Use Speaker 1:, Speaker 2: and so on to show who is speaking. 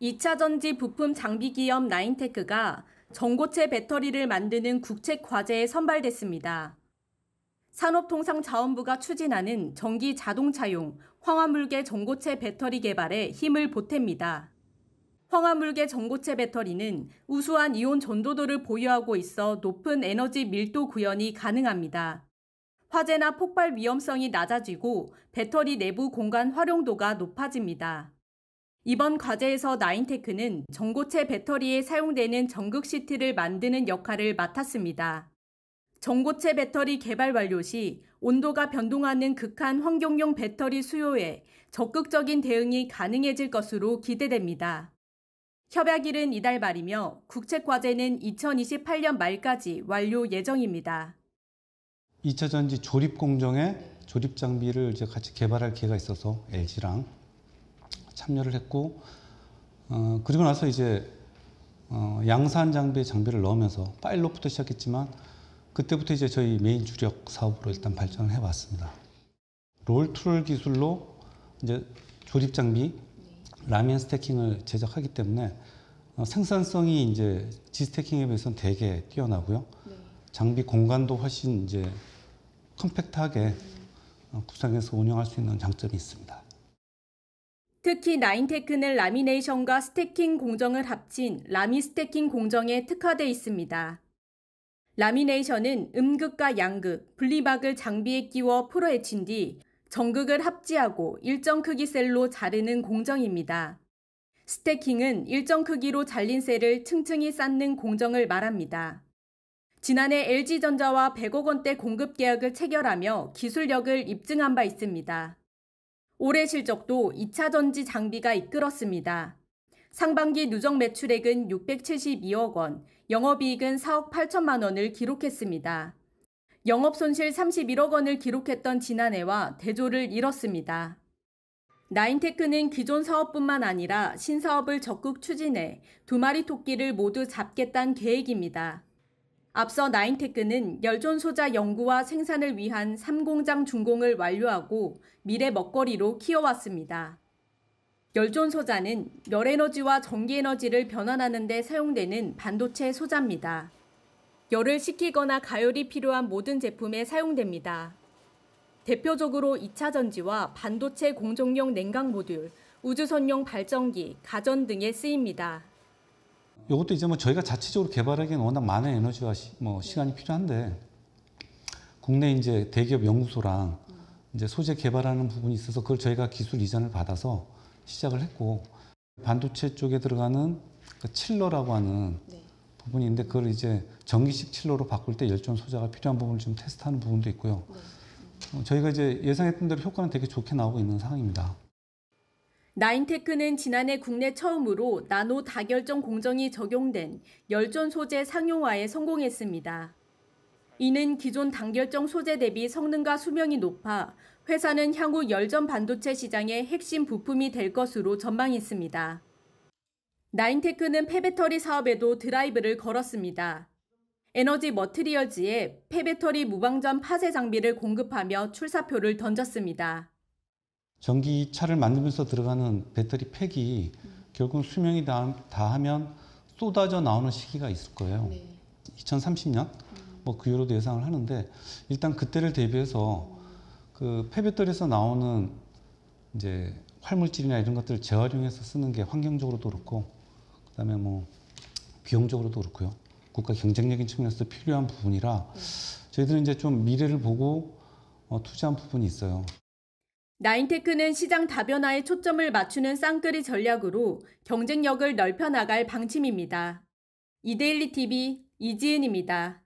Speaker 1: 2차 전지 부품 장비 기업 나인테크가 전고체 배터리를 만드는 국책 과제에 선발됐습니다. 산업통상자원부가 추진하는 전기 자동차용 황화물계 전고체 배터리 개발에 힘을 보탭니다. 황화물계 전고체 배터리는 우수한 이온 전도도를 보유하고 있어 높은 에너지 밀도 구현이 가능합니다. 화재나 폭발 위험성이 낮아지고 배터리 내부 공간 활용도가 높아집니다. 이번 과제에서 나인테크는 전고체 배터리에 사용되는 전극 시트를 만드는 역할을 맡았습니다. 전고체 배터리 개발 완료 시 온도가 변동하는 극한 환경용 배터리 수요에 적극적인 대응이 가능해질 것으로 기대됩니다. 협약일은 이달 말이며 국책과제는 2028년 말까지 완료 예정입니다.
Speaker 2: 2차 전지 조립 공정에 조립 장비를 이제 같이 개발할 기회가 있어서 LG랑 참여를 했고 어, 그리고 나서 이제 어, 양산 장비에 장비를 넣으면서 파일로부터 시작했지만 그때부터 이제 저희 메인 주력 사업으로 일단 발전을 해왔습니다. 롤툴 기술로 이제 조립 장비 라면 스태킹을 제작하기 때문에 어, 생산성이 이제 지스태킹에 비해서는 되게 뛰어나고요. 네. 장비 공간도 훨씬 이제 컴팩트하게 음. 어, 국산에서 운영할 수 있는 장점이 있습니다.
Speaker 1: 특히 나인테크는 라미네이션과 스태킹 공정을 합친 라미 스태킹 공정에 특화돼 있습니다. 라미네이션은 음극과 양극, 분리막을 장비에 끼워 풀어 헤친 뒤 정극을 합지하고 일정 크기 셀로 자르는 공정입니다. 스태킹은 일정 크기로 잘린 셀을 층층이 쌓는 공정을 말합니다. 지난해 LG전자와 100억 원대 공급 계약을 체결하며 기술력을 입증한 바 있습니다. 올해 실적도 2차 전지 장비가 이끌었습니다. 상반기 누적 매출액은 672억 원, 영업이익은 4억 8천만 원을 기록했습니다. 영업 손실 31억 원을 기록했던 지난해와 대조를 이뤘습니다. 나인테크는 기존 사업뿐만 아니라 신사업을 적극 추진해 두 마리 토끼를 모두 잡겠다는 계획입니다. 앞서 나인테크는 열전 소자 연구와 생산을 위한 3공장 준공을 완료하고 미래 먹거리로 키워왔습니다. 열전 소자는 열에너지와 전기에너지를 변환하는 데 사용되는 반도체 소자입니다. 열을 식히거나 가열이 필요한 모든 제품에 사용됩니다. 대표적으로 2차 전지와 반도체 공정용 냉각 모듈, 우주선용 발전기, 가전 등에 쓰입니다.
Speaker 2: 이것도 이제 뭐 저희가 자체적으로 개발하기엔 워낙 많은 에너지와 시, 뭐 시간이 필요한데 국내 이제 대기업 연구소랑 이제 소재 개발하는 부분이 있어서 그걸 저희가 기술 이전을 받아서 시작을 했고 반도체 쪽에 들어가는 그 칠러라고 하는 네. 부분인데 그걸 이제 전기식 칠러로 바꿀 때 열전 소자가 필요한 부분을 좀 테스트하는 부분도 있고요. 네. 어, 저희가 이제 예상했던 대로 효과는 되게 좋게 나오고 있는 상황입니다.
Speaker 1: 나인테크는 지난해 국내 처음으로 나노 다결정 공정이 적용된 열전 소재 상용화에 성공했습니다. 이는 기존 단결정 소재 대비 성능과 수명이 높아 회사는 향후 열전 반도체 시장의 핵심 부품이 될 것으로 전망했습니다. 나인테크는 폐배터리 사업에도 드라이브를 걸었습니다. 에너지 머트리얼즈에 폐배터리 무방전 파쇄 장비를 공급하며 출사표를 던졌습니다.
Speaker 2: 전기차를 만들면서 들어가는 배터리 팩이 음. 결국 은 수명이 다, 다 하면 쏟아져 나오는 시기가 있을 거예요. 네. 2030년 음. 뭐그 이후로도 예상을 하는데 일단 그때를 대비해서 음. 그 폐배터리에서 나오는 이제 활물질이나 이런 것들을 재활용해서 쓰는 게 환경적으로도 그렇고 그다음에 뭐 비용적으로도 그렇고요. 국가 경쟁력인 측면에서도 필요한 부분이라 네. 저희들은 이제 좀 미래를 보고 어, 투자한 부분이 있어요.
Speaker 1: 나인테크는 시장 다변화에 초점을 맞추는 쌍끌이 전략으로 경쟁력을 넓혀나갈 방침입니다. 이데일리 TV 이지은입니다.